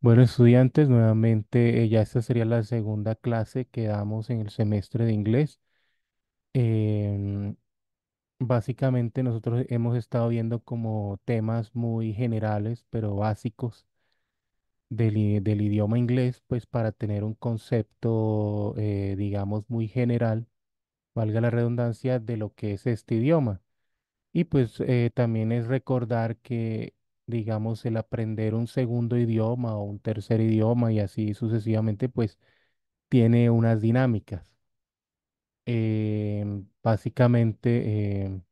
Bueno, estudiantes, nuevamente eh, ya esta sería la segunda clase que damos en el semestre de inglés. Em, básicamente nosotros hemos estado viendo como temas muy generales, pero básicos del, del idioma inglés, pues para tener un concepto, eh, digamos, muy general, valga la redundancia, de lo que es este idioma. Y pues eh, también es recordar que digamos, el aprender un segundo idioma o un tercer idioma y así sucesivamente, pues tiene unas dinámicas. Em, básicamente, em,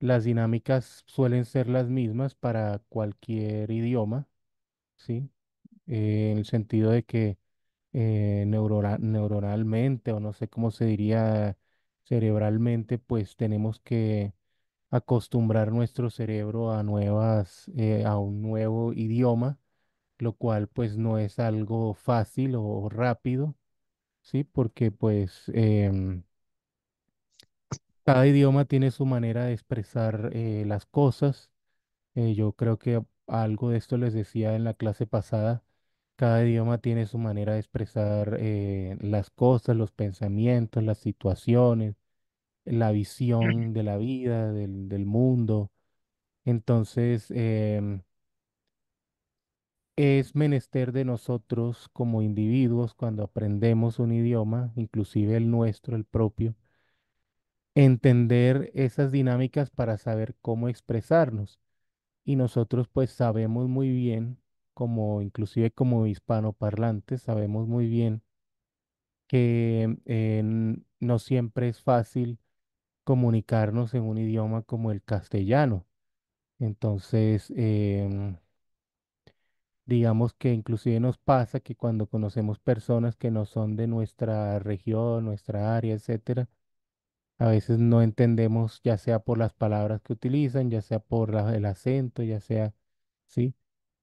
las dinámicas suelen ser las mismas para cualquier idioma, ¿sí? en el sentido de que eh, neuronalmente, o no sé cómo se diría cerebralmente, pues tenemos que acostumbrar nuestro cerebro a nuevas, eh, a un nuevo idioma, lo cual pues no es algo fácil o rápido, ¿sí? Porque pues em, cada idioma tiene su manera de expresar eh, las cosas. Eh, yo creo que algo de esto les decía en la clase pasada. Cada idioma tiene su manera de expresar las cosas, los pensamientos, las situaciones, la visión de la vida, del, mundo. Entonces, em, es menester de nosotros como individuos cuando aprendemos un idioma, inclusive el nuestro, el propio, entender esas dinámicas para saber cómo expresarnos. Y nosotros pues sabemos muy bien, como inclusive como hispanoparlantes, sabemos muy bien que em, no siempre es fácil comunicarnos en un idioma como el castellano. Entonces, em, digamos que inclusive nos pasa que cuando conocemos personas que no son de nuestra región, nuestra área, etcétera, a veces no entendemos, ya sea por las palabras que utilizan, ya sea por el acento, ya sea, ¿sí?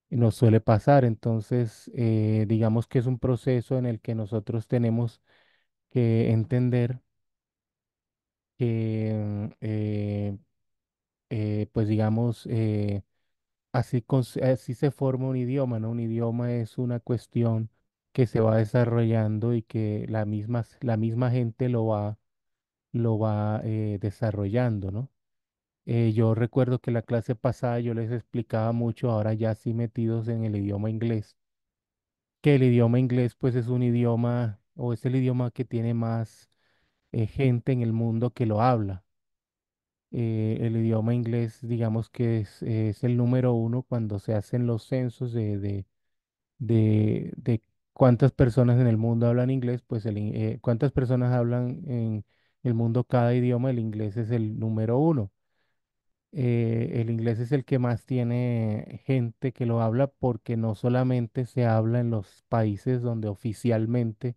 Nos suele pasar. Entonces, eh, digamos que es un proceso en el que nosotros tenemos que entender que em, eh, eh, pues digamos, eh, así, se forma un idioma, ¿no? Un idioma es una cuestión que se va desarrollando y que la misma, la misma gente lo va, lo va desarrollando, ¿no? yo recuerdo que la clase pasada yo les explicaba mucho, ahora ya sí metidos en el idioma inglés, que el idioma inglés pues es un idioma o es el idioma que tiene más eh, gente en el mundo que lo habla. Eh, el idioma inglés, digamos que es, el número uno cuando se hacen los censos de, de, de, cuántas personas en el mundo hablan inglés, pues eh, cuántas personas hablan en el mundo cada idioma, el inglés es el número uno. el inglés es el que más tiene gente que lo habla porque no solamente se habla en los países donde oficialmente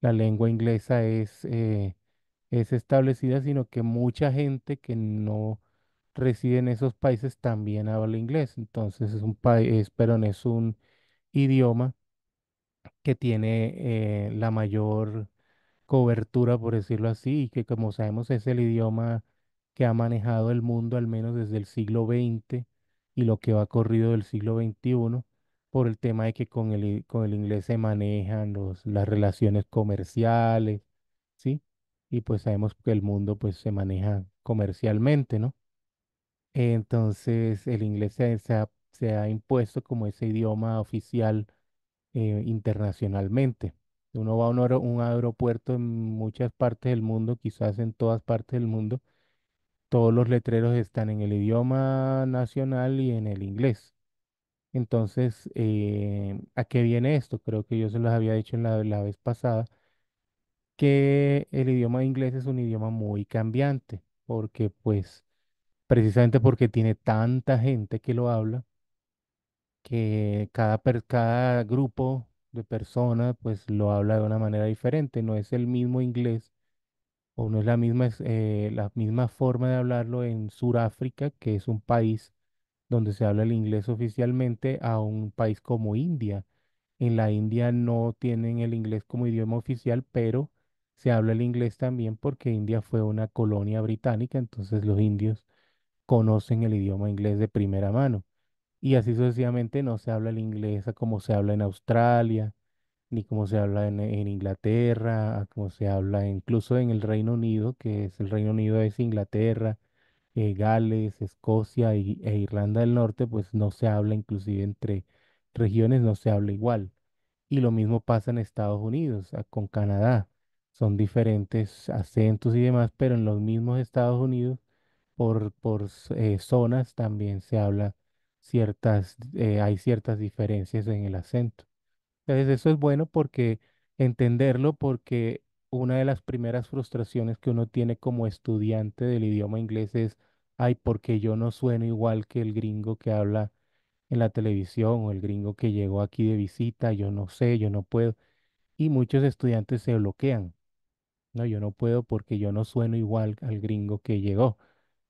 la lengua inglesa es, eh, es establecida, sino que mucha gente que no reside en esos países también habla inglés. Entonces es un país, no es un idioma que tiene eh, la mayor cobertura, por decirlo así, y que como sabemos es el idioma que ha manejado el mundo al menos desde el siglo XX y lo que va corrido del siglo XXI por el tema de que con el, con el inglés se manejan los, las relaciones comerciales, ¿sí? Y pues sabemos que el mundo pues se maneja comercialmente, ¿no? Entonces el inglés se, ha, impuesto como ese idioma oficial eh, internacionalmente. Uno va a un aeropuerto en muchas partes del mundo, quizás en todas partes del mundo, todos los letreros están en el idioma nacional y en el inglés. Entonces, eh, ¿a qué viene esto? Creo que yo se los había dicho en la, vez pasada, que el idioma inglés es un idioma muy cambiante, porque pues precisamente porque tiene tanta gente que lo habla, que cada, grupo de personas pues lo habla de una manera diferente, no es el mismo inglés o no es la misma, eh, la misma forma de hablarlo en Sudáfrica, que es un país donde se habla el inglés oficialmente, a un país como India. En la India no tienen el inglés como idioma oficial, pero se habla el inglés también porque India fue una colonia británica, entonces los indios conocen el idioma inglés de primera mano. Y así sucesivamente no se habla el inglés como se habla en Australia, ni como se habla en, en Inglaterra, como se habla incluso en el Reino Unido, que es el Reino Unido es Inglaterra, eh, Gales, Escocia e Irlanda del Norte, pues no se habla inclusive entre regiones, no se habla igual. Y lo mismo pasa en Estados Unidos, con Canadá. Son diferentes acentos y demás, pero en los mismos Estados Unidos, por, por eh, zonas también se habla ciertas, eh, hay ciertas diferencias en el acento. Entonces eso es bueno porque entenderlo, porque una de las primeras frustraciones que uno tiene como estudiante del idioma inglés es, ay, porque yo no sueno igual que el gringo que habla en la televisión o el gringo que llegó aquí de visita, yo no sé, yo no puedo. Y muchos estudiantes se bloquean. No, yo no puedo porque yo no sueno igual al gringo que llegó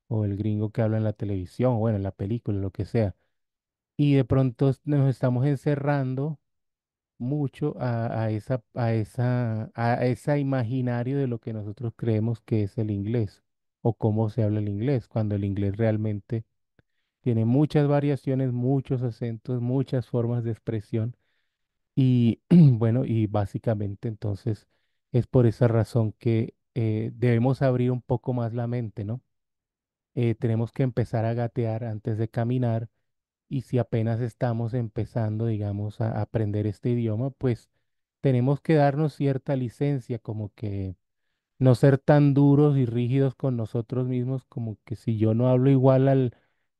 o el gringo que habla en la televisión, o bueno, en la película, lo que sea. Y de pronto nos estamos encerrando mucho a, esa, a esa, a esa imaginario de lo que nosotros creemos que es el inglés o cómo se habla el inglés, cuando el inglés realmente tiene muchas variaciones, muchos acentos, muchas formas de expresión y bueno, y básicamente entonces es por esa razón que eh, debemos abrir un poco más la mente, ¿no? Eh, tenemos que empezar a gatear antes de caminar y si apenas estamos empezando, digamos, a aprender este idioma, pues tenemos que darnos cierta licencia, como que no ser tan duros y rígidos con nosotros mismos, como que si yo no hablo igual al,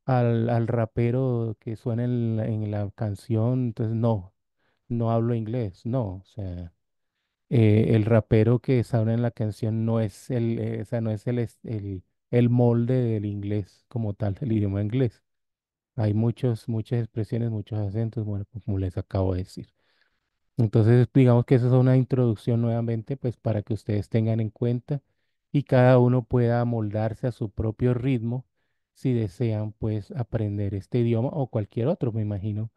al, rapero que suena en la, canción, entonces no, no hablo inglés, no, o sea, eh, el rapero que suena en la canción no es el, eh, no es el, el, el molde del inglés como tal, del idioma inglés. Hay muchos, muchas expresiones, muchos acentos, bueno, pues, como les acabo de decir. Entonces, digamos que eso es una introducción nuevamente, pues para que ustedes tengan en cuenta y cada uno pueda moldarse a su propio ritmo si desean, pues, aprender este idioma o cualquier otro, me imagino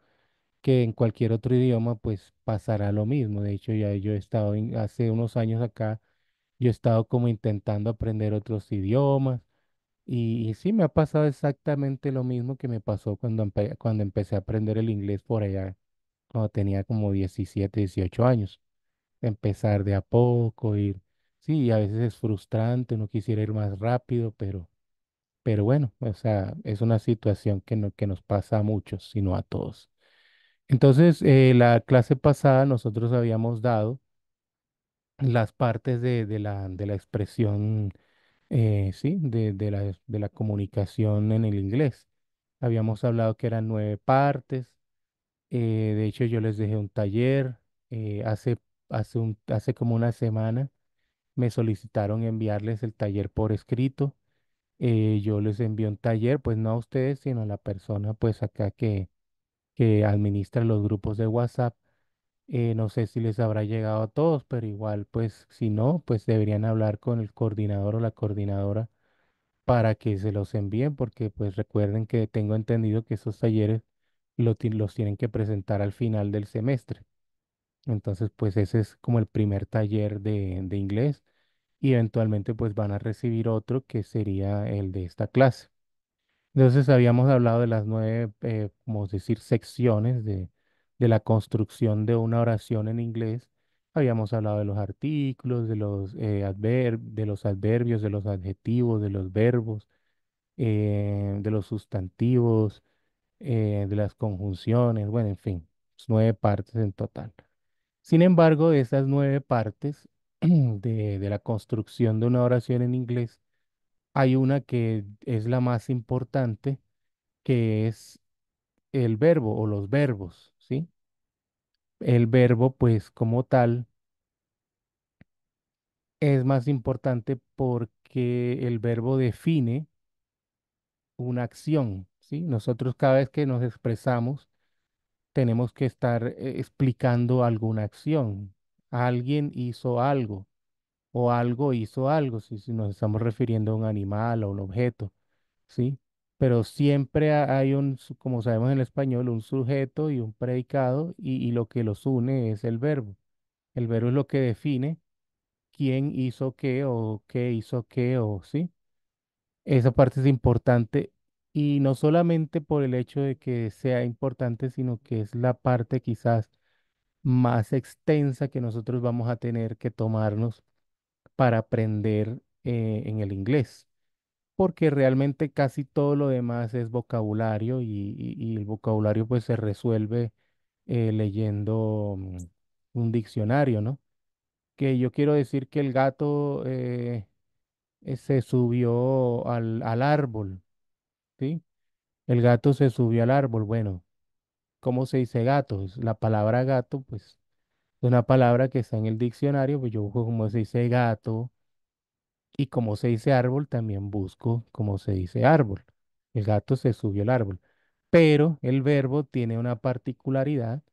que en cualquier otro idioma, pues, pasará lo mismo. De hecho, ya yo he estado, hace unos años acá, yo he estado como intentando aprender otros idiomas y, sí, me ha pasado exactamente lo mismo que me pasó cuando, cuando empecé a aprender el inglés por allá, cuando tenía como 17, 18 años. Empezar de a poco, ir. Sí, a veces es frustrante, uno quisiera ir más rápido, pero, pero bueno, o sea, es una situación que, no, que nos pasa a muchos, sino a todos. Entonces, eh, la clase pasada nosotros habíamos dado las partes de, la, de la expresión eh, sí, de, la, comunicación en el inglés. Habíamos hablado que eran nueve partes. Eh, de hecho, yo les dejé un taller eh, hace, hace, hace como una semana. Me solicitaron enviarles el taller por escrito. yo les envié un taller, pues no a ustedes, sino a la persona pues acá que, que administra los grupos de WhatsApp. Eh, no sé si les habrá llegado a todos, pero igual, pues si no, pues deberían hablar con el coordinador o la coordinadora para que se los envíen, porque pues recuerden que tengo entendido que esos talleres los, los tienen que presentar al final del semestre. Entonces, pues ese es como el primer taller de, inglés y eventualmente pues van a recibir otro que sería el de esta clase. Entonces habíamos hablado de las nueve, vamos eh, como decir, secciones de, de la construcción de una oración en inglés, habíamos hablado de los artículos, de los, eh, adverbios, de los adjetivos, de los verbos, eh, de los sustantivos, eh, de las conjunciones, bueno, en fin, pues, nueve partes en total. Sin embargo, esas nueve partes de, de la construcción de una oración en inglés, hay una que es la más importante, que es el verbo o los verbos, ¿sí? el verbo, pues como tal, es más importante porque el verbo define una acción, ¿sí? Nosotros cada vez que nos expresamos tenemos que estar eh, explicando alguna acción. Alguien hizo algo o algo hizo algo, si, si nos estamos refiriendo a un animal o un objeto, ¿sí? pero siempre hay un, como sabemos en español, un sujeto y un predicado y, lo que los une es el verbo. El verbo es lo que define quién hizo qué o qué hizo qué o sí. Esa parte es importante y no solamente por el hecho de que sea importante, sino que es la parte quizás más extensa que nosotros vamos a tener que tomarnos para aprender eh, en el inglés porque realmente casi todo lo demás es vocabulario y, el vocabulario pues se resuelve eh, leyendo mm, un diccionario, ¿no? Que yo quiero decir que el gato eh, eh, se subió al, árbol, ¿sí? El gato se subió al árbol. Bueno, ¿cómo se dice gato? La palabra gato pues es una palabra que está en el diccionario, pues yo busco cómo se dice gato y como se dice árbol, también busco como se dice árbol. El gato se subió al árbol. Pero el verbo tiene una particularidad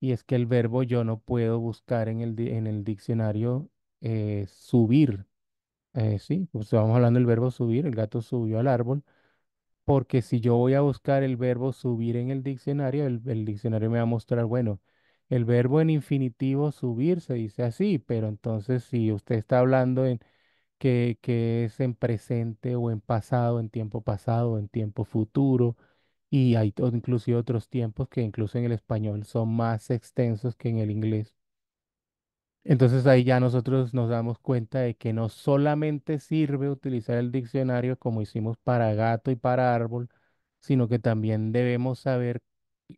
y es que el verbo yo no puedo buscar en el, en el diccionario eh, subir. Eh, sí, pues vamos hablando del verbo subir, el gato subió al árbol, porque si yo voy a buscar el verbo subir en el diccionario, el diccionario me va a mostrar, bueno, el verbo en infinitivo subir se dice así, pero entonces si usted está hablando en que, es en presente o en pasado, en tiempo pasado, en tiempo futuro. Y hay inclusive otros tiempos que incluso en el español son más extensos que en el inglés. Entonces ahí ya nosotros nos damos cuenta de que no solamente sirve utilizar el diccionario como hicimos para gato y para árbol, sino que también debemos saber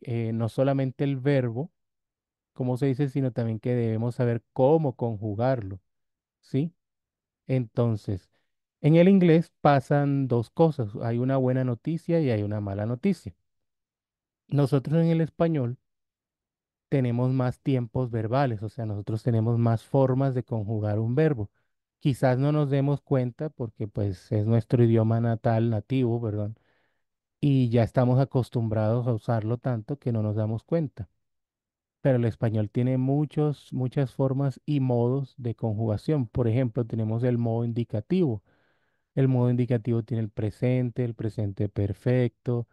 eh, no solamente el verbo, como se dice, sino también que debemos saber cómo conjugarlo, ¿sí? Entonces, en el inglés pasan dos cosas. Hay una buena noticia y hay una mala noticia. Nosotros en el español tenemos más tiempos verbales, o sea, nosotros tenemos más formas de conjugar un verbo. Quizás no nos demos cuenta porque pues es nuestro idioma natal, nativo, perdón, y ya estamos acostumbrados a usarlo tanto que no nos damos cuenta. Pero el español tiene muchos, muchas formas y modos de conjugación. Por ejemplo, tenemos el modo indicativo. El modo indicativo tiene el presente, el presente perfecto,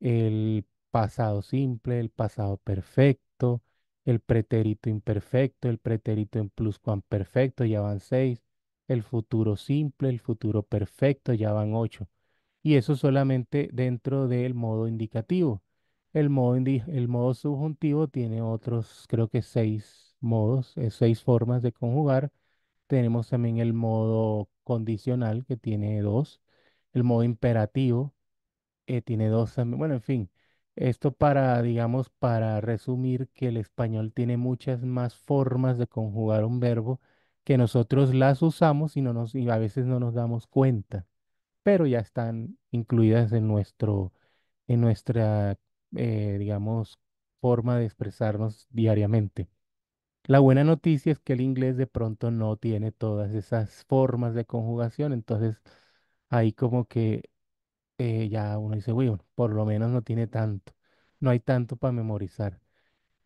el pasado simple, el pasado perfecto, el pretérito imperfecto, el pretérito en pluscuamperfecto, ya van seis, el futuro simple, el futuro perfecto, ya van ocho. Y eso solamente dentro del modo indicativo. El modo, el modo subjuntivo tiene otros, creo que seis modos, seis formas de conjugar. Tenemos también el modo condicional, que tiene dos. El modo imperativo, eh, tiene dos también. Bueno, en fin, esto para, digamos, para resumir que el español tiene muchas más formas de conjugar un verbo que nosotros las usamos y, no nos, y a veces no nos damos cuenta, pero ya están incluidas en nuestro, en nuestra eh, digamos, forma de expresarnos diariamente. La buena noticia es que el inglés de pronto no tiene todas esas formas de conjugación, entonces ahí como que eh, ya uno dice, bueno, por lo menos no tiene tanto, no hay tanto para memorizar.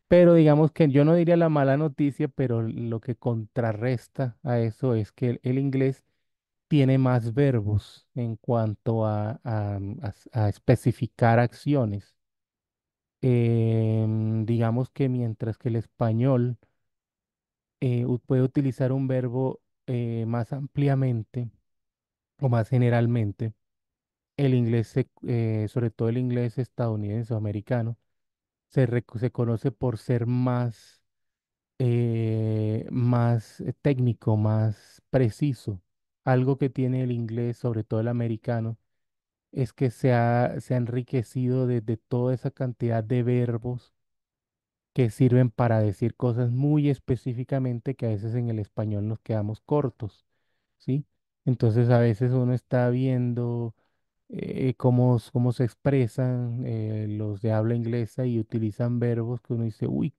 Pero digamos que yo no diría la mala noticia, pero lo que contrarresta a eso es que el, inglés tiene más verbos en cuanto a especificar acciones. Em, digamos que mientras que el español eh, puede utilizar un verbo eh, más ampliamente o más generalmente, el inglés, eh, sobre todo el inglés estadounidense o americano, se, se conoce por ser más, más técnico, más preciso. Algo que tiene el inglés, sobre todo el americano es que se ha, se enriquecido de, toda esa cantidad de verbos que sirven para decir cosas muy específicamente que a veces en el español nos quedamos cortos, ¿sí? Entonces a veces uno está viendo eh, cómo, se expresan eh, los de habla inglesa y utilizan verbos que uno dice, uy,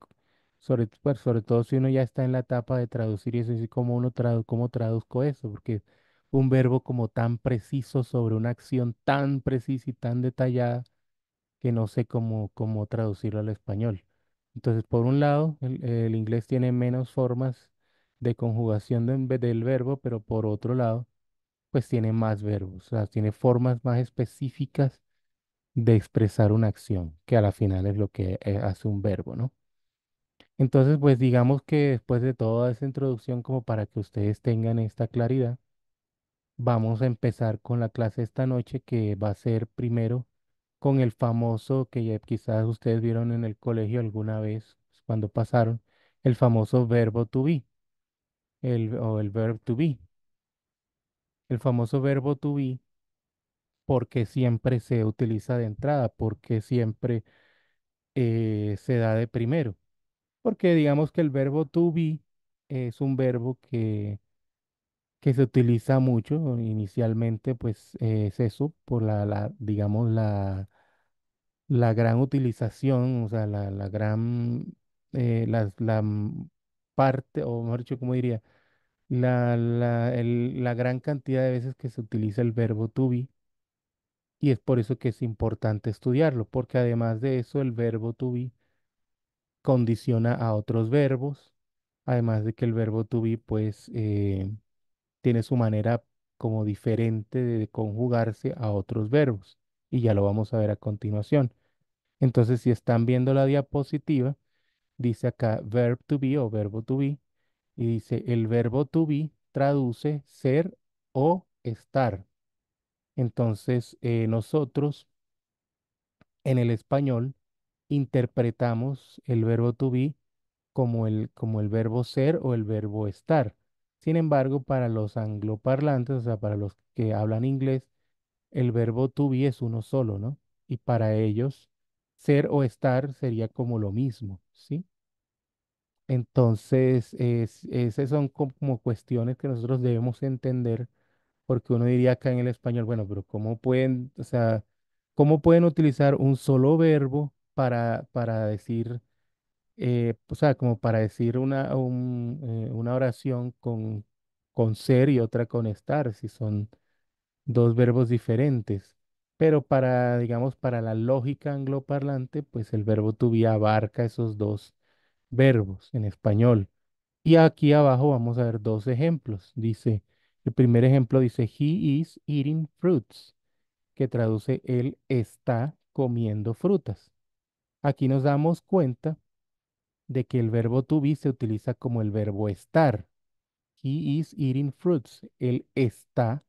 sobre, pues, todo si uno ya está en la etapa de traducir y eso, dice, como uno cómo traduzco eso? Porque un verbo como tan preciso sobre una acción tan precisa y tan detallada que no sé cómo, cómo traducirlo al español. Entonces, por un lado, el, inglés tiene menos formas de conjugación de, del verbo, pero por otro lado, pues tiene más verbos, o sea, tiene formas más específicas de expresar una acción, que a la final es lo que eh, hace un verbo, ¿no? Entonces, pues digamos que después de toda esa introducción, como para que ustedes tengan esta claridad, Vamos a empezar con la clase esta noche que va a ser primero con el famoso que ya quizás ustedes vieron en el colegio alguna vez pues, cuando pasaron, el famoso verbo to be el, o el verbo to be. El famoso verbo to be porque siempre se utiliza de entrada, porque siempre eh, se da de primero. Porque digamos que el verbo to be es un verbo que que se utiliza mucho inicialmente, pues es eso, por la, la digamos, la, la gran utilización, o sea, la, gran, eh, la, parte, o mejor dicho, ¿cómo diría? La, la gran cantidad de veces que se utiliza el verbo to be y es por eso que es importante estudiarlo, porque además de eso el verbo to be condiciona a otros verbos, además de que el verbo to be pues eh, tiene su manera como diferente de conjugarse a otros verbos. Y ya lo vamos a ver a continuación. Entonces, si están viendo la diapositiva, dice acá verb to be o verbo to be. Y dice, el verbo to be traduce ser o estar. Entonces, eh, nosotros en el español interpretamos el verbo to be como como el verbo ser o el verbo estar. Sin embargo, para los angloparlantes, o sea, para los que hablan inglés, el verbo to be es uno solo, ¿no? Y para ellos, ser o estar sería como lo mismo, ¿sí? Entonces, esas son como cuestiones que nosotros debemos entender, porque uno diría acá en el español, bueno, pero ¿cómo pueden, o sea, cómo pueden utilizar un solo verbo para, para decir eh, o sea, como para decir eh, una, oración con, con ser y otra con estar, si son dos verbos diferentes. Pero para, digamos, para la lógica angloparlante, pues el verbo to be abarca esos dos verbos en español. Y aquí abajo vamos a ver dos ejemplos. Dice, el primer ejemplo dice, he is eating fruits, que traduce, él está comiendo frutas. Aquí nos damos cuenta de que el verbo to be se utiliza como el verbo estar. He is eating fruits. Él está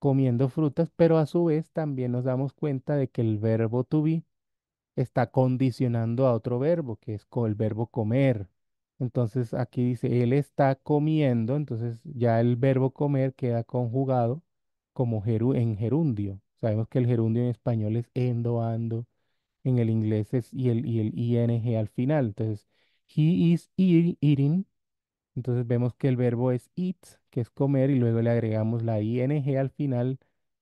comiendo frutas, pero a su vez también nos damos cuenta de que el verbo to be está condicionando a otro verbo, que es el verbo comer. Entonces aquí dice, él está comiendo, entonces ya el verbo comer queda conjugado como en gerundio. Sabemos que el gerundio en español es endo, ando, en el inglés es y el, y el ing al final. Entonces, He is eating. Entonces vemos que el verbo es eat, que es comer, y luego le agregamos la ing al final,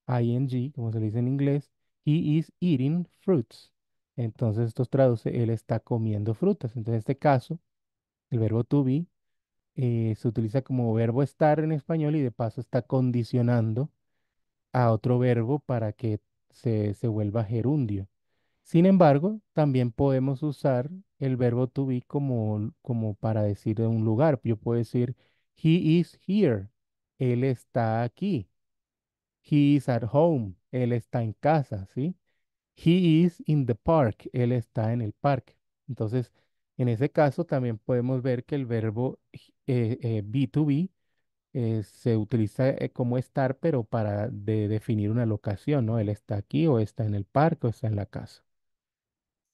ing, como se le dice en inglés. He is eating fruits. Entonces esto traduce, él está comiendo frutas. Entonces en este caso, el verbo to be eh, se utiliza como verbo estar en español y de paso está condicionando a otro verbo para que se vuelva gerundio. Sin embargo, también podemos usar el verbo to be como, como para decir de un lugar. Yo puedo decir, he is here. Él está aquí. He is at home. Él está en casa, ¿sí? He is in the park. Él está en el parque. Entonces, en ese caso también podemos ver que el verbo eh, eh, be to be eh, se utiliza como estar, pero para definir una locación, ¿no? Él está aquí o está en el parque o está en la casa.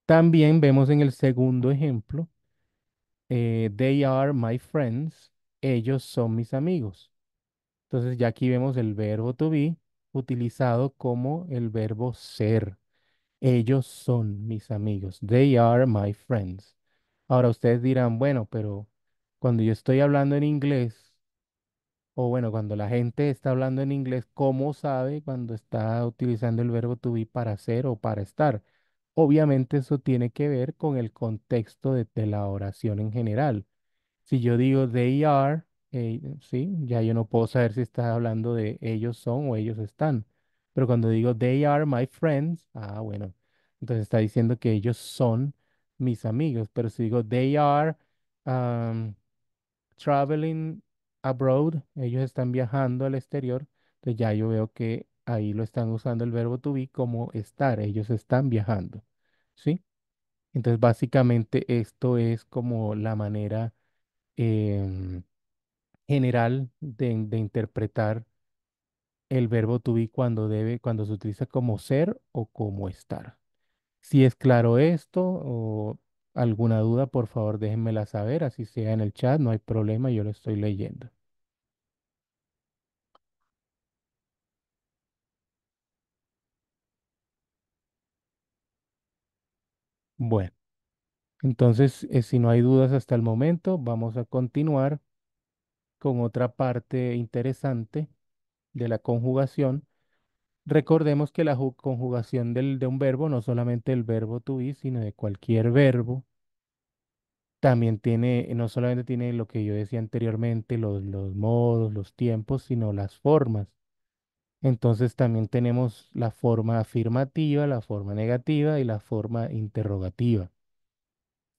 También vemos en el segundo ejemplo, eh, they are my friends, ellos son mis amigos. Entonces ya aquí vemos el verbo to be utilizado como el verbo ser. Ellos son mis amigos. They are my friends. Ahora ustedes dirán, bueno, pero cuando yo estoy hablando en inglés, o bueno, cuando la gente está hablando en inglés, ¿cómo sabe cuando está utilizando el verbo to be para ser o para estar? Obviamente eso tiene que ver con el contexto de, la oración en general. Si yo digo they are, eh, sí, ya yo no puedo saber si estás hablando de ellos son o ellos están. Pero cuando digo they are my friends, ah, bueno, entonces está diciendo que ellos son mis amigos. Pero si digo they are traveling abroad, ellos están viajando al exterior, entonces ya yo veo que ahí lo están usando el verbo to be como estar, ellos están viajando, ¿sí? Entonces, básicamente esto es como la manera em, general de, interpretar el verbo to be cuando debe, cuando se utiliza como ser o como estar. Si es claro esto o alguna duda, por favor déjenmela saber, así sea en el chat, no hay problema, yo lo estoy leyendo. Bueno, entonces, eh, si no hay dudas hasta el momento, vamos a continuar con otra parte interesante de la conjugación. Recordemos que la conjugación de un verbo, no solamente el verbo to sino de cualquier verbo, también tiene, no solamente tiene lo que yo decía anteriormente, los modos, los tiempos, sino las formas. Entonces también tenemos la forma afirmativa, la forma negativa y la forma interrogativa.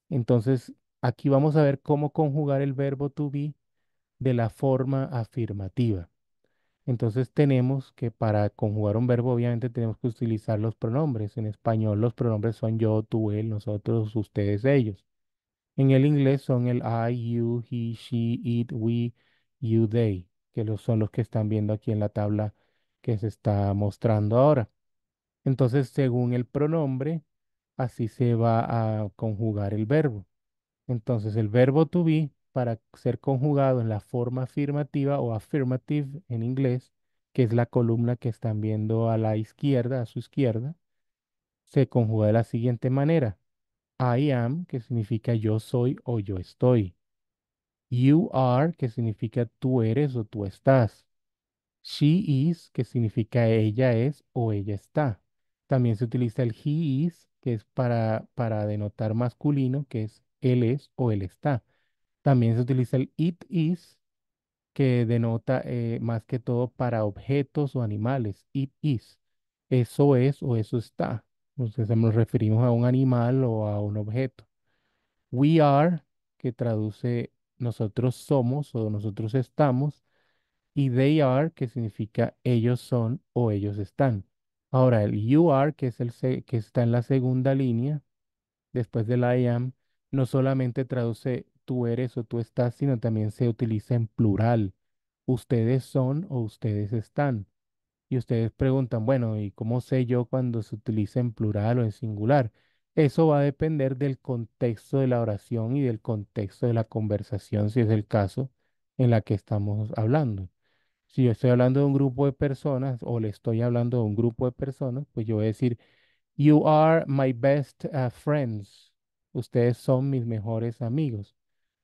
Entonces, aquí vamos a ver cómo conjugar el verbo to be de la forma afirmativa. Entonces tenemos que para conjugar un verbo obviamente tenemos que utilizar los pronombres. En español los pronombres son yo, tú, él, nosotros, ustedes, ellos. En el inglés son el I, you, he, she, it, we, you, they, que son los que están viendo aquí en la tabla que se está mostrando ahora. Entonces, según el pronombre, así se va a conjugar el verbo. Entonces, el verbo to be, para ser conjugado en la forma afirmativa o affirmative en inglés, que es la columna que están viendo a la izquierda, a su izquierda, se conjuga de la siguiente manera. I am, que significa yo soy o yo estoy. You are, que significa tú eres o tú estás. She is, que significa ella es o ella está. También se utiliza el he is, que es para, para denotar masculino, que es él es o él está. También se utiliza el it is, que denota eh, más que todo para objetos o animales. It is. Eso es o eso está. Entonces nos referimos a un animal o a un objeto. We are, que traduce nosotros somos o nosotros estamos y they are, que significa ellos son o ellos están. Ahora, el you are, que, es el que está en la segunda línea, después del I am, no solamente traduce tú eres o tú estás, sino también se utiliza en plural. Ustedes son o ustedes están. Y ustedes preguntan, bueno, ¿y cómo sé yo cuando se utiliza en plural o en singular? Eso va a depender del contexto de la oración y del contexto de la conversación, si es el caso en la que estamos hablando. Si yo estoy hablando de un grupo de personas o le estoy hablando de un grupo de personas, pues yo voy a decir, You are my best uh, friends. Ustedes son mis mejores amigos.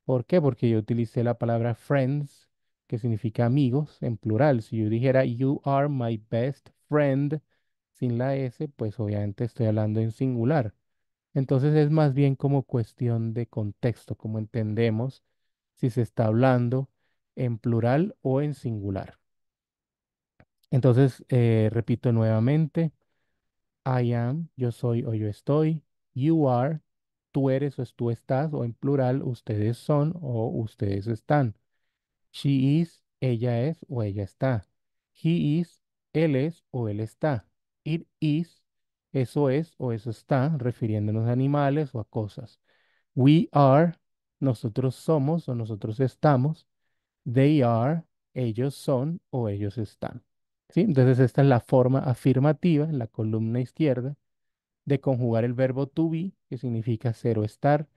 ¿Por qué? Porque yo utilicé la palabra friends, que significa amigos, en plural. Si yo dijera, You are my best friend, sin la S, pues obviamente estoy hablando en singular. Entonces es más bien como cuestión de contexto, como entendemos si se está hablando en plural o en singular. Entonces, eh, repito nuevamente, I am, yo soy o yo estoy, you are, tú eres o tú estás, o en plural, ustedes son o ustedes están. She is, ella es o ella está. He is, él es o él está. It is, eso es o eso está, refiriéndonos a animales o a cosas. We are, nosotros somos o nosotros estamos. They are, ellos son o ellos están. Entonces esta es la forma afirmativa en la columna izquierda de conjugar el verbo to be, que significa ser o estar,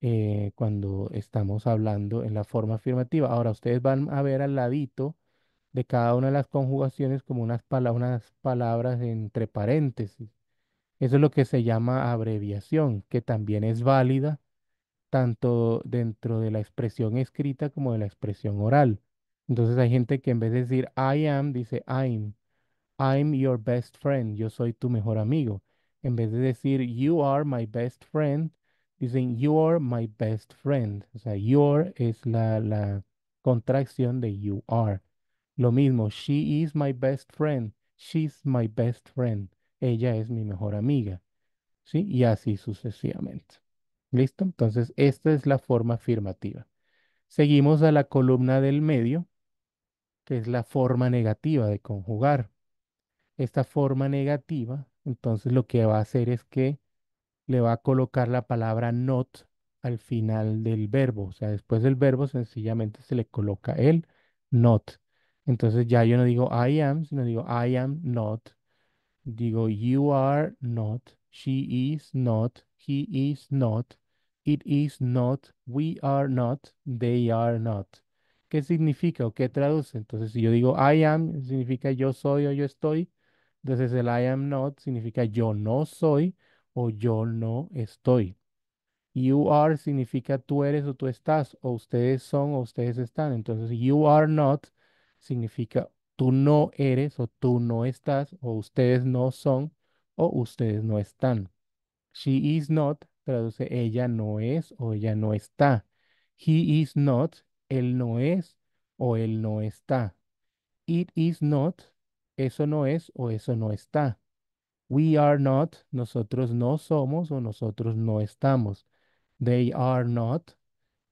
eh, cuando estamos hablando en la forma afirmativa. Ahora ustedes van a ver al ladito de cada una de las conjugaciones como unas, unas palabras entre paréntesis. Eso es lo que se llama abreviación, que también es válida tanto dentro de la expresión escrita como de la expresión oral. Entonces hay gente que en vez de decir I am, dice I'm. I'm your best friend. Yo soy tu mejor amigo. En vez de decir you are my best friend, dicen you are my best friend. O sea, your es la, contracción de you are. Lo mismo, she is my best friend. She's my best friend. Ella es mi mejor amiga. ¿Sí? Y así sucesivamente. ¿Listo? Entonces, esta es la forma afirmativa. Seguimos a la columna del medio, que es la forma negativa de conjugar. Esta forma negativa, entonces lo que va a hacer es que le va a colocar la palabra not al final del verbo. O sea, después del verbo sencillamente se le coloca el not. Entonces ya yo no digo I am, sino digo I am not. Digo you are not, she is not, he is not, it is not, we are not, they are not. ¿Qué significa o qué traduce? Entonces, si yo digo I am, significa yo soy o yo estoy. Entonces, el I am not significa yo no soy o yo no estoy. You are significa tú eres o tú estás, o ustedes son o ustedes están. Entonces, you are not significa tú no eres o tú no estás, o ustedes no son o ustedes no están. She is not traduce ella no es o ella no está. He is not, él no es o él no está. It is not, eso no es o eso no está. We are not, nosotros no somos o nosotros no estamos. They are not,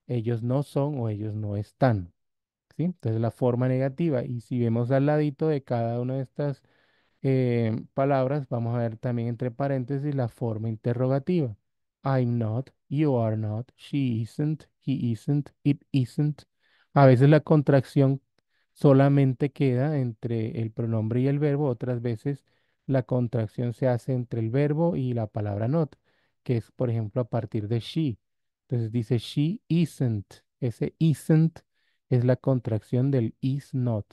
ellos no son o ellos no están. ¿Sí? Entonces la forma negativa. Y si vemos al ladito de cada una de estas eh, palabras, vamos a ver también entre paréntesis la forma interrogativa. I'm not, you are not, she isn't, he isn't, it isn't. A veces la contracción solamente queda entre el pronombre y el verbo, otras veces la contracción se hace entre el verbo y la palabra not, que es, por ejemplo, a partir de she. Entonces dice she isn't. Ese isn't es la contracción del is not.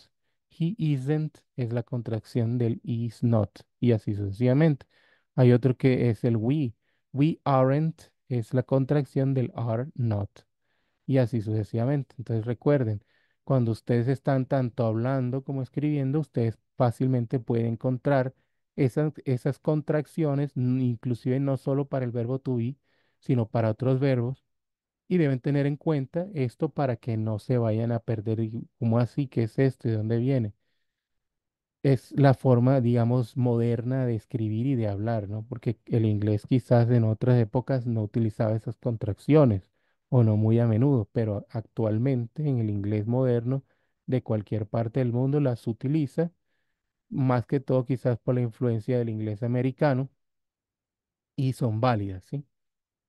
He isn't es la contracción del is not. Y así sucesivamente. Hay otro que es el we We aren't es la contracción del are not. Y así sucesivamente. Entonces recuerden, cuando ustedes están tanto hablando como escribiendo, ustedes fácilmente pueden encontrar esas, esas contracciones, inclusive no solo para el verbo to be, sino para otros verbos. Y deben tener en cuenta esto para que no se vayan a perder. ¿Cómo así? que es esto? ¿De dónde viene? es la forma, digamos, moderna de escribir y de hablar, ¿no? Porque el inglés quizás en otras épocas no utilizaba esas contracciones o no muy a menudo, pero actualmente en el inglés moderno de cualquier parte del mundo las utiliza, más que todo quizás por la influencia del inglés americano, y son válidas, ¿sí?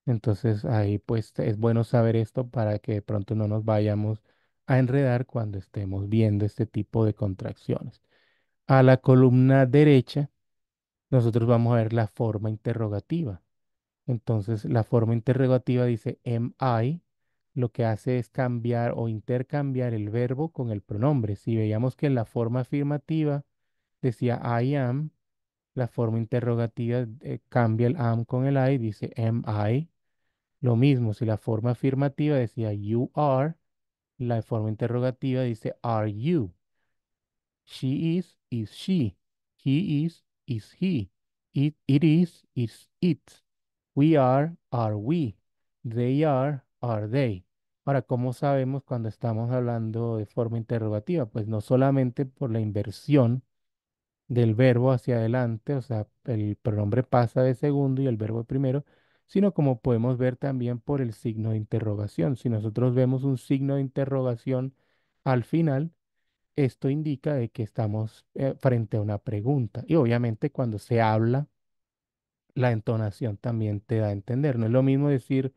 Entonces ahí pues es bueno saber esto para que de pronto no nos vayamos a enredar cuando estemos viendo este tipo de contracciones. A la columna derecha, nosotros vamos a ver la forma interrogativa. Entonces, la forma interrogativa dice mi, lo que hace es cambiar o intercambiar el verbo con el pronombre. Si veíamos que en la forma afirmativa decía I am, la forma interrogativa eh, cambia el am con el I, dice MI. Lo mismo, si la forma afirmativa decía you are, la forma interrogativa dice are you. She is, is she. He is, is he. It, it is, is it. We are, are we. They are, are they. Ahora, ¿cómo sabemos cuando estamos hablando de forma interrogativa? Pues no solamente por la inversión del verbo hacia adelante, o sea, el pronombre pasa de segundo y el verbo primero, sino como podemos ver también por el signo de interrogación. Si nosotros vemos un signo de interrogación al final, esto indica de que estamos eh, frente a una pregunta. Y obviamente cuando se habla, la entonación también te da a entender. No es lo mismo decir,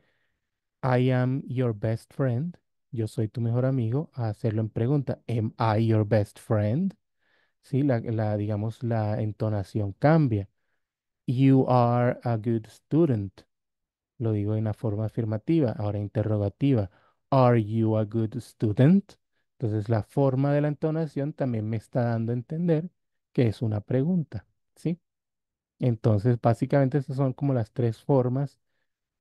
I am your best friend, yo soy tu mejor amigo, a hacerlo en pregunta, am I your best friend? Sí, la, digamos, la entonación cambia. You are a good student. Lo digo en una forma afirmativa, ahora interrogativa. Are you a good student? Entonces, la forma de la entonación también me está dando a entender que es una pregunta, ¿sí? Entonces, básicamente, estas son como las tres formas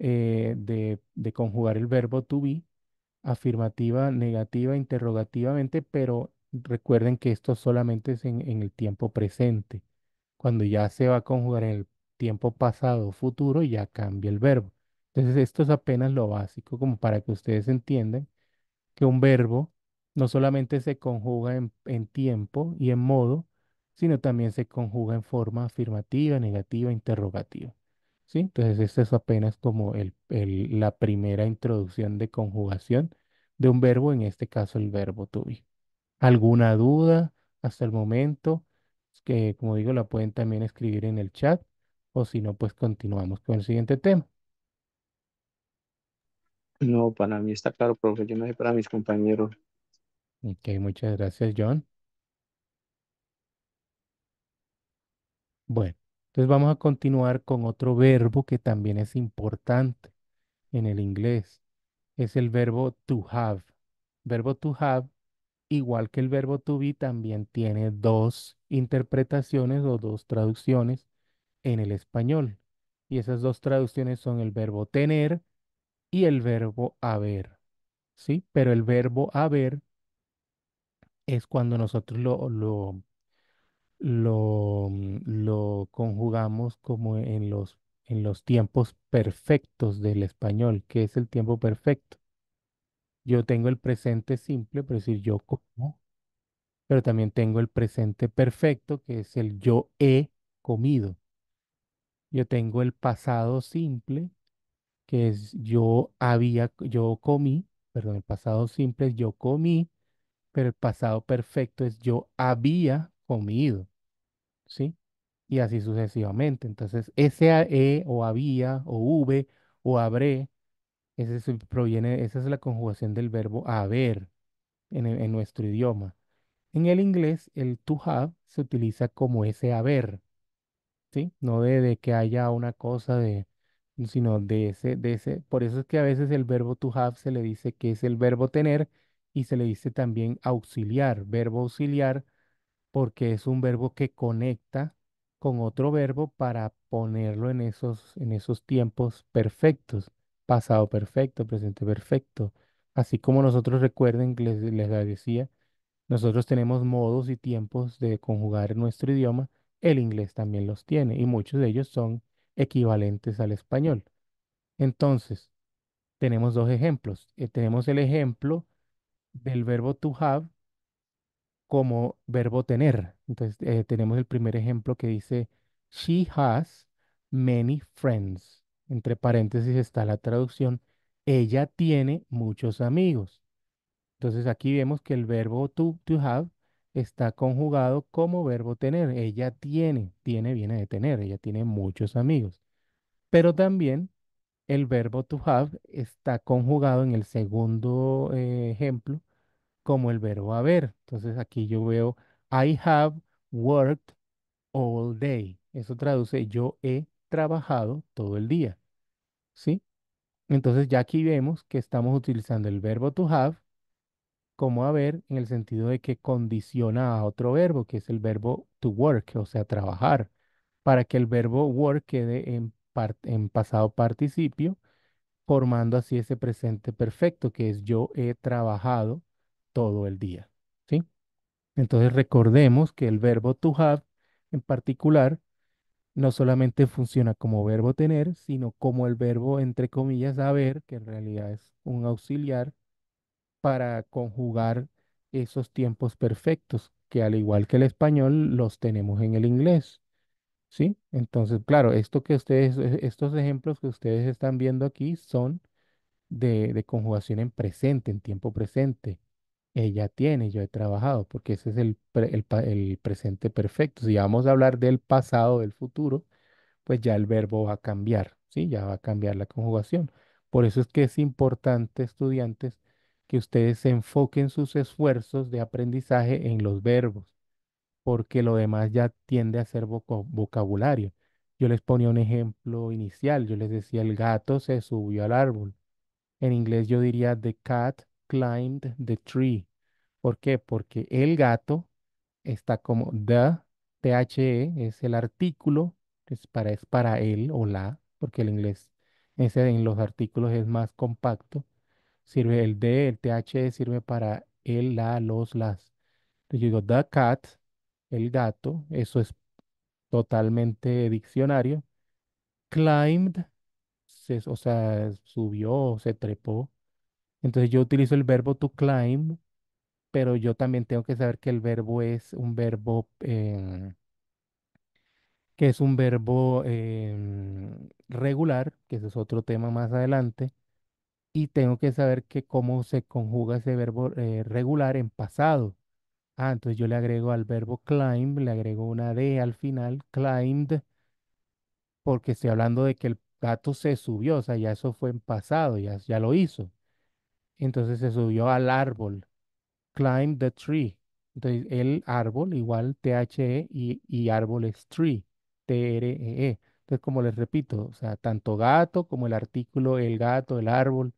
eh, de, conjugar el verbo to be, afirmativa, negativa, interrogativamente, pero recuerden que esto solamente es en, en, el tiempo presente. Cuando ya se va a conjugar en el tiempo pasado o futuro, ya cambia el verbo. Entonces, esto es apenas lo básico como para que ustedes entiendan que un verbo no solamente se conjuga en, en tiempo y en modo, sino también se conjuga en forma afirmativa, negativa, interrogativa. ¿Sí? Entonces, esta es apenas como el, la primera introducción de conjugación de un verbo, en este caso el verbo to be. ¿Alguna duda hasta el momento? Que como digo, la pueden también escribir en el chat o si no, pues continuamos con el siguiente tema. No, para mí está claro, profe. Yo no sé para mis compañeros. Ok, muchas gracias, John. Bueno, entonces vamos a continuar con otro verbo que también es importante en el inglés. Es el verbo to have. Verbo to have, igual que el verbo to be, también tiene dos interpretaciones o dos traducciones en el español. Y esas dos traducciones son el verbo tener y el verbo haber. ¿Sí? Pero el verbo haber es cuando nosotros lo, mm, lo, conjugamos como en los, en los tiempos perfectos del español. que es el tiempo perfecto? Yo tengo el presente simple, por decir yo como, pero también tengo el presente perfecto, que es el yo he comido. Yo tengo el pasado simple, que es yo había, yo comí, perdón, el pasado simple es yo comí, pero el pasado perfecto es yo había comido, ¿sí? Y así sucesivamente. Entonces, ese e o había o V o habré, ese es, esa es la conjugación del verbo haber en, nuestro idioma. En el inglés, el to have se utiliza como ese haber, ¿sí? No de, de que haya una cosa de, sino de ese, de ese. Por eso es que a veces el verbo to have se le dice que es el verbo tener y se le dice también auxiliar, verbo auxiliar, porque es un verbo que conecta con otro verbo para ponerlo en esos, en esos tiempos perfectos, pasado perfecto, presente perfecto. Así como nosotros recuerden, les, les decía, nosotros tenemos modos y tiempos de conjugar nuestro idioma, el inglés también los tiene y muchos de ellos son equivalentes al español. Entonces, tenemos dos ejemplos. Eh, tenemos el ejemplo del verbo to have como verbo tener. Entonces, eh, tenemos el primer ejemplo que dice, She has many friends. Entre paréntesis está la traducción, ella tiene muchos amigos. Entonces, aquí vemos que el verbo to, to have está conjugado como verbo tener. Ella tiene, tiene viene de tener, ella tiene muchos amigos. Pero también el verbo to have está conjugado en el segundo eh, ejemplo como el verbo haber. Entonces aquí yo veo I have worked all day. Eso traduce yo he trabajado todo el día. ¿Sí? Entonces ya aquí vemos que estamos utilizando el verbo to have como haber en el sentido de que condiciona a otro verbo, que es el verbo to work, o sea, trabajar, para que el verbo work quede en en pasado participio, formando así ese presente perfecto que es yo he trabajado todo el día. ¿sí? Entonces recordemos que el verbo to have en particular no solamente funciona como verbo tener, sino como el verbo entre comillas haber, que en realidad es un auxiliar para conjugar esos tiempos perfectos que al igual que el español los tenemos en el inglés. ¿sí? Entonces, claro, esto que ustedes, e, estos ejemplos que ustedes están viendo aquí son de, conjugación en presente, en tiempo presente. Ella tiene, yo he trabajado, porque ese es el, presente perfecto. Si vamos a hablar del pasado, del futuro, pues ya el verbo va a cambiar, ¿sí? Ya va a cambiar la conjugación. Por eso es que es importante, estudiantes, que ustedes enfoquen sus esfuerzos de aprendizaje en los verbos porque lo demás ya tiende a ser vocabulario. Yo les ponía un ejemplo inicial, yo les decía el gato se subió al árbol. En inglés yo diría the cat climbed the tree. ¿Por qué? Porque el gato está como the, the es el artículo, es para, es para él o la, porque el inglés ese en los artículos es más compacto. Sirve el de, el the sirve para él, la, los, las. Entonces yo digo the cat el dato, eso es totalmente diccionario. Climbed, o sea, subió, se trepó. Entonces yo utilizo el verbo to climb, pero yo también tengo que saber que el verbo es un verbo, em, que es un verbo em, regular, que ese es otro tema más adelante. Y tengo que saber que cómo se conjuga ese verbo eh, regular en pasado. Ah, entonces yo le agrego al verbo climb, le agrego una D al final, climbed, porque estoy hablando de que el gato se subió, o sea, ya eso fue en pasado, ya, ya lo hizo. Entonces se subió al árbol, climbed the tree. Entonces el árbol igual THE y, y árbol es tree, TREE. -E. Entonces, como les repito, o sea, tanto gato como el artículo, el gato, el árbol,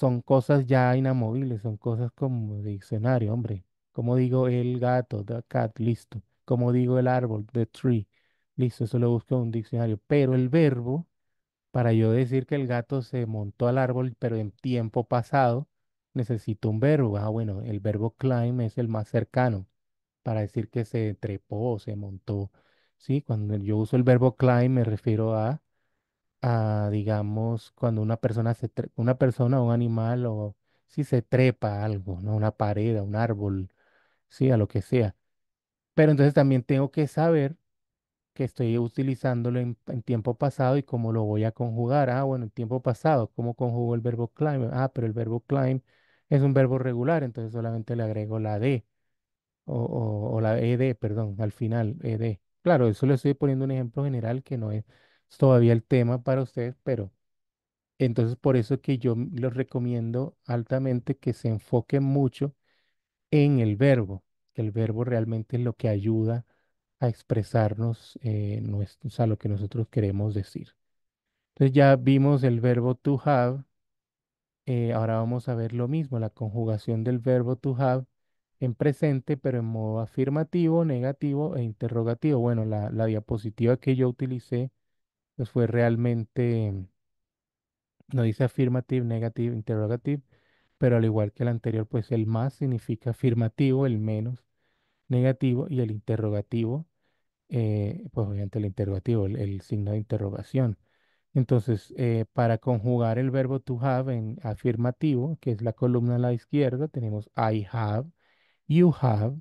son cosas ya inamovibles, son cosas como diccionario, hombre. Como digo el gato, the cat, listo. Como digo el árbol, the tree, listo. Eso lo busco en un diccionario. Pero el verbo, para yo decir que el gato se montó al árbol, pero en tiempo pasado, necesito un verbo. Ah, bueno, el verbo climb es el más cercano para decir que se trepó o se montó. ¿Sí? Cuando yo uso el verbo climb me refiero a, a digamos, cuando una persona, se una persona, un animal o si se trepa algo, ¿no? Una pared, un árbol, sí, a lo que sea. Pero entonces también tengo que saber que estoy utilizándolo en, tiempo pasado y cómo lo voy a conjugar. Ah, bueno, en tiempo pasado, ¿cómo conjugo el verbo climb? Ah, pero el verbo climb es un verbo regular, entonces solamente le agrego la D o, o, la ED, perdón, al final, ED. Claro, eso le estoy poniendo un ejemplo general que no es todavía el tema para ustedes, pero entonces por eso que yo les recomiendo altamente que se enfoquen mucho en el verbo, que el verbo realmente es lo que ayuda a expresarnos eh, lo que nosotros queremos decir. Entonces ya vimos el verbo to have, eh, ahora vamos a ver lo mismo, la conjugación del verbo to have en presente, pero en modo afirmativo, negativo e interrogativo. Bueno, la, diapositiva que yo utilicé pues fue realmente, no dice afirmativo, negative, interrogative, pero al igual que el anterior, pues el más significa afirmativo, el menos negativo y el interrogativo, eh, pues obviamente el interrogativo, el, signo de interrogación. Entonces, eh, para conjugar el verbo to have en afirmativo, que es la columna a la izquierda, tenemos I have, you have.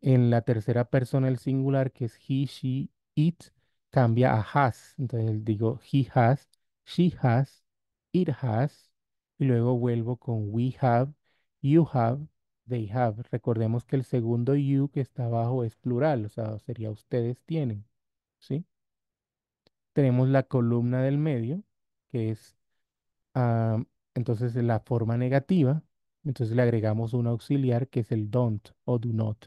En la tercera persona, el singular, que es he, she, it, cambia a has. Entonces digo he has, she has, it has, y luego vuelvo con we have, you have, they have. Recordemos que el segundo you que está abajo es plural, o sea, sería ustedes tienen, ¿sí? Tenemos la columna del medio, que es ah, entonces la forma negativa, entonces le agregamos un auxiliar que es el don't o do not.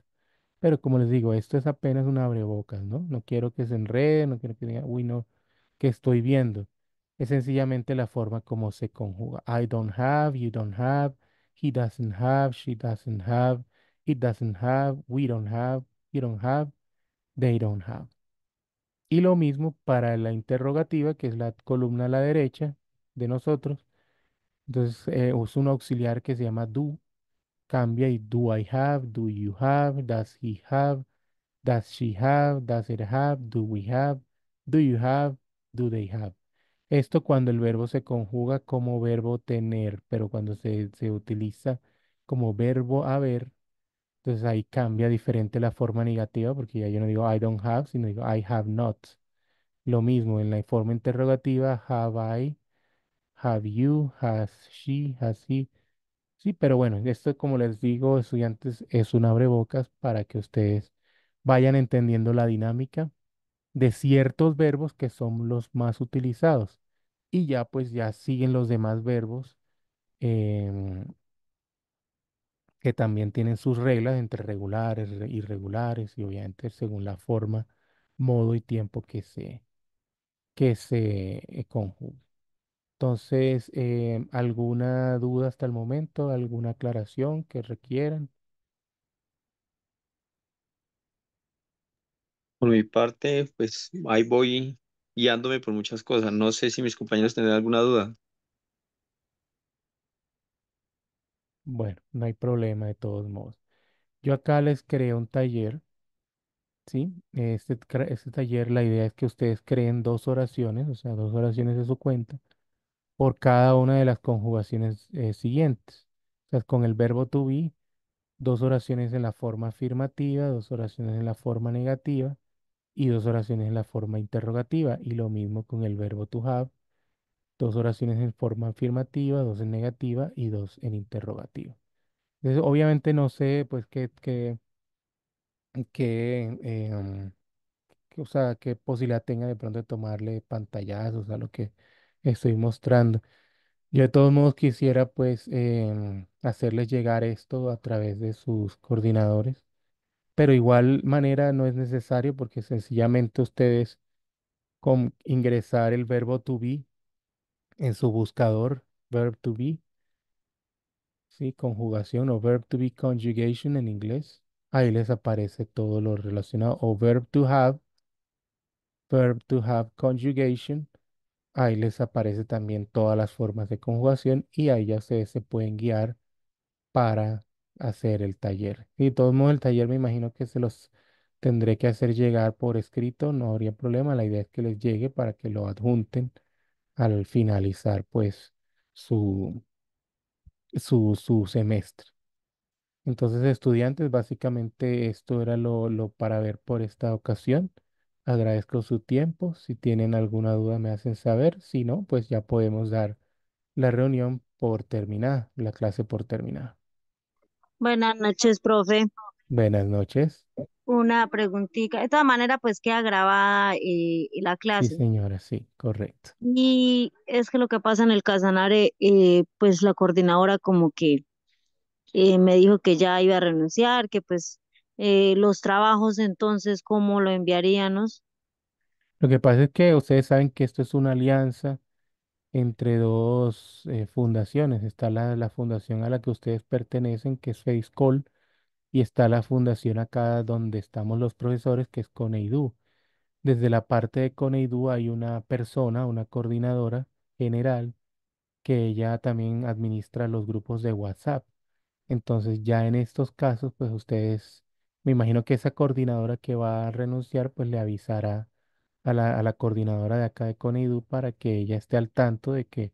Pero como les digo, esto es apenas un abrebocas, ¿no? No quiero que se enrede, no quiero que diga, uy, no, que estoy viendo es sencillamente la forma como se conjuga. I don't have, you don't have, he doesn't have, she doesn't have, it doesn't have, we don't have, you don't have, they don't have. Y lo mismo para la interrogativa, que es la columna a la derecha de nosotros. Entonces, eh, es un auxiliar que se llama do. Cambia y do I have, do you have, does he have, does she have, does it have, do we have, do you have, do they have. Esto cuando el verbo se conjuga como verbo tener, pero cuando se, utiliza como verbo haber, entonces ahí cambia diferente la forma negativa, porque ya yo no digo I don't have, sino digo I have not. Lo mismo en la forma interrogativa, have I, have you, has she, has he. Sí, pero bueno, esto como les digo, estudiantes, es un abrebocas para que ustedes vayan entendiendo la dinámica de ciertos verbos que son los más utilizados. Y ya pues ya siguen los demás verbos em, que también tienen sus reglas entre regulares, e irregulares y obviamente según la forma, modo y tiempo que se, que se eh, conjugue. Entonces, em, ¿alguna duda hasta el momento? ¿Alguna aclaración que requieran? Por mi parte, pues ahí voy guiándome por muchas cosas. No sé si mis compañeros tienen alguna duda. Bueno, no hay problema de todos modos. Yo acá les creé un taller, ¿sí? Este, este taller, la idea es que ustedes creen dos oraciones, o sea, dos oraciones de su cuenta, por cada una de las conjugaciones eh, siguientes. O sea, con el verbo to be, dos oraciones en la forma afirmativa, dos oraciones en la forma negativa, y dos oraciones en la forma interrogativa. Y lo mismo con el verbo to have. Dos oraciones en forma afirmativa, dos en negativa y dos en interrogativo Entonces, obviamente no sé, pues, qué, qué, qué, em, o posibilidad tenga de pronto de tomarle pantallazos a lo que estoy mostrando. Yo de todos modos quisiera, pues, em, hacerles llegar esto a través de sus coordinadores pero igual manera no es necesario porque sencillamente ustedes con ingresar el verbo to be en su buscador, verb to be, ¿sí? conjugación o verb to be conjugation en inglés, ahí les aparece todo lo relacionado, o verb to have, verb to have conjugation, ahí les aparece también todas las formas de conjugación y ahí ya se pueden guiar para hacer el taller. Y de todos modos, el taller me imagino que se los tendré que hacer llegar por escrito, no habría problema. La idea es que les llegue para que lo adjunten al finalizar pues su, su, su semestre. Entonces, estudiantes, básicamente esto era lo, lo para ver por esta ocasión. Agradezco su tiempo. Si tienen alguna duda, me hacen saber. Si no, pues ya podemos dar la reunión por terminada, la clase por terminada. Buenas noches, profe. Buenas noches. Una preguntita. De todas maneras, pues queda grabada eh, la clase. Sí, señora, sí, correcto. Y es que lo que pasa en el Casanare, eh, pues la coordinadora como que eh, me dijo que ya iba a renunciar, que pues los trabajos entonces, ¿cómo lo enviaríamos? Lo que pasa es que ustedes saben que esto es una alianza entre dos eh, fundaciones. Está la, la fundación a la que ustedes pertenecen, que es FaceCall, y está la fundación acá donde estamos los profesores, que es Coneidu. Desde la parte de Coneidu hay una persona, una coordinadora general, que ella también administra los grupos de WhatsApp. Entonces ya en estos casos, pues ustedes, me imagino que esa coordinadora que va a renunciar, pues le avisará a la, coordinadora de acá de Coneidu para que ella esté al tanto de que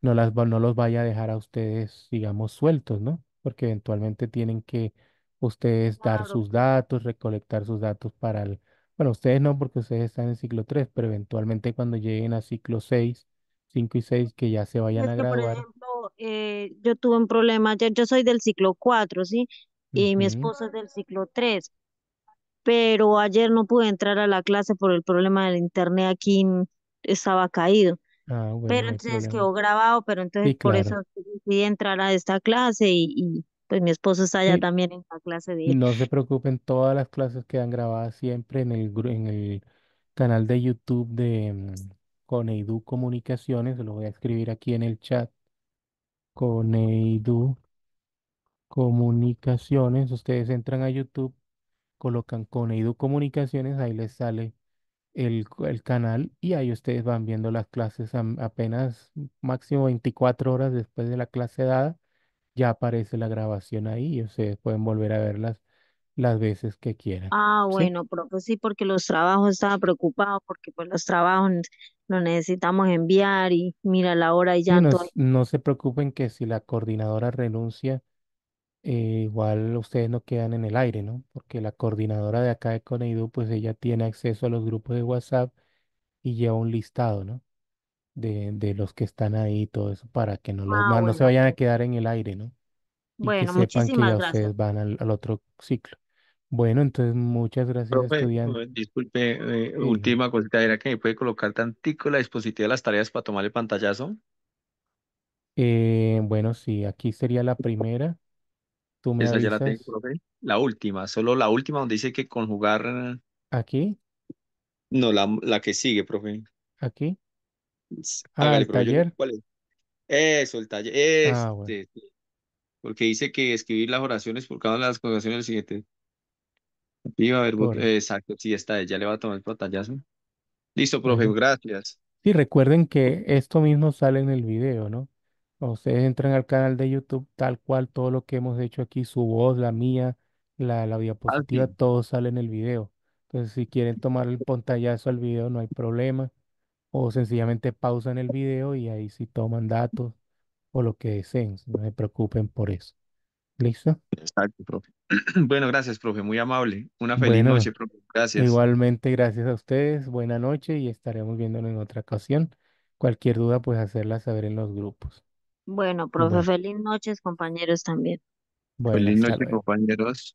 no, las, no los vaya a dejar a ustedes, digamos, sueltos, ¿no? Porque eventualmente tienen que ustedes dar sus datos, recolectar sus datos para el... Bueno, ustedes no, porque ustedes están en ciclo 3, pero eventualmente cuando lleguen a ciclo 6, 5 y 6, que ya se vayan a por ejemplo, eh, yo tuve un problema yo soy del ciclo 4, ¿sí? Y mi esposa es del ciclo 3 pero ayer no pude entrar a la clase por el problema del internet aquí estaba caído. Ah, pero entonces quedó grabado, pero entonces por eso decidí entrar a esta clase y, pues mi esposo está allá también en la clase de Y No se preocupen, todas las clases quedan grabadas siempre en el, en el canal de YouTube de mm, Coneidu Comunicaciones, lo voy a escribir aquí en el chat. Coneidu Comunicaciones, ustedes entran a YouTube colocan con Edu Comunicaciones, ahí les sale el, canal y ahí ustedes van viendo las clases apenas máximo 24 horas después de la clase dada, ya aparece la grabación ahí y ustedes pueden volver a verlas las veces que quieran. Ah, bueno, ¿Sí? sí, porque los trabajos estaba preocupado porque pues los trabajos los necesitamos enviar y mira la hora y ya. no, no se preocupen que si la coordinadora renuncia, eh, igual ustedes no quedan en el aire, ¿no? Porque la coordinadora de acá de Coneidu, pues ella tiene acceso a los grupos de WhatsApp y lleva un listado, ¿no? De, de los que están ahí y todo eso para que no los ah, se vayan a quedar en el aire, ¿no? Y que Bueno, sepan que ya ustedes van al, otro ciclo. Bueno, entonces muchas gracias, eh, disculpe, eh, última cosita, ¿era que me puede colocar tantico la dispositiva de las tareas para tomar el pantallazo? bueno, sí, aquí sería la primera. Esa la tengo, La última, solo la última donde dice que conjugar. Aquí, No, la, la que sigue, profe. aquí. Ah, el taller. Eso, el taller. Ah, este, este. porque dice que escribir las oraciones por cada una de las conjugaciones del siguiente. Viva a Correcto. Exacto, sí, está. Ya le va a tomar el pantallazo. Listo, profe, gracias. Y recuerden que esto mismo sale en el video, ¿no? Ustedes entran al canal de YouTube tal cual todo lo que hemos hecho aquí, su voz, la mía, la, la ah, diapositiva, todo sale en el video. Entonces, si quieren tomar el pantallazo al video, no hay problema. O sencillamente pausan el video y ahí si toman datos o lo que deseen. No se preocupen por eso. ¿Listo? Exacto, profe. Bueno, gracias, profe. Muy amable. Una feliz noche, profe. Gracias. igualmente gracias a ustedes. Buena noche y estaremos viéndonos en otra ocasión. Cualquier duda, pues hacerla saber en los grupos. Bueno, profe, feliz noches, compañeros también. Feliz noche, compañeros.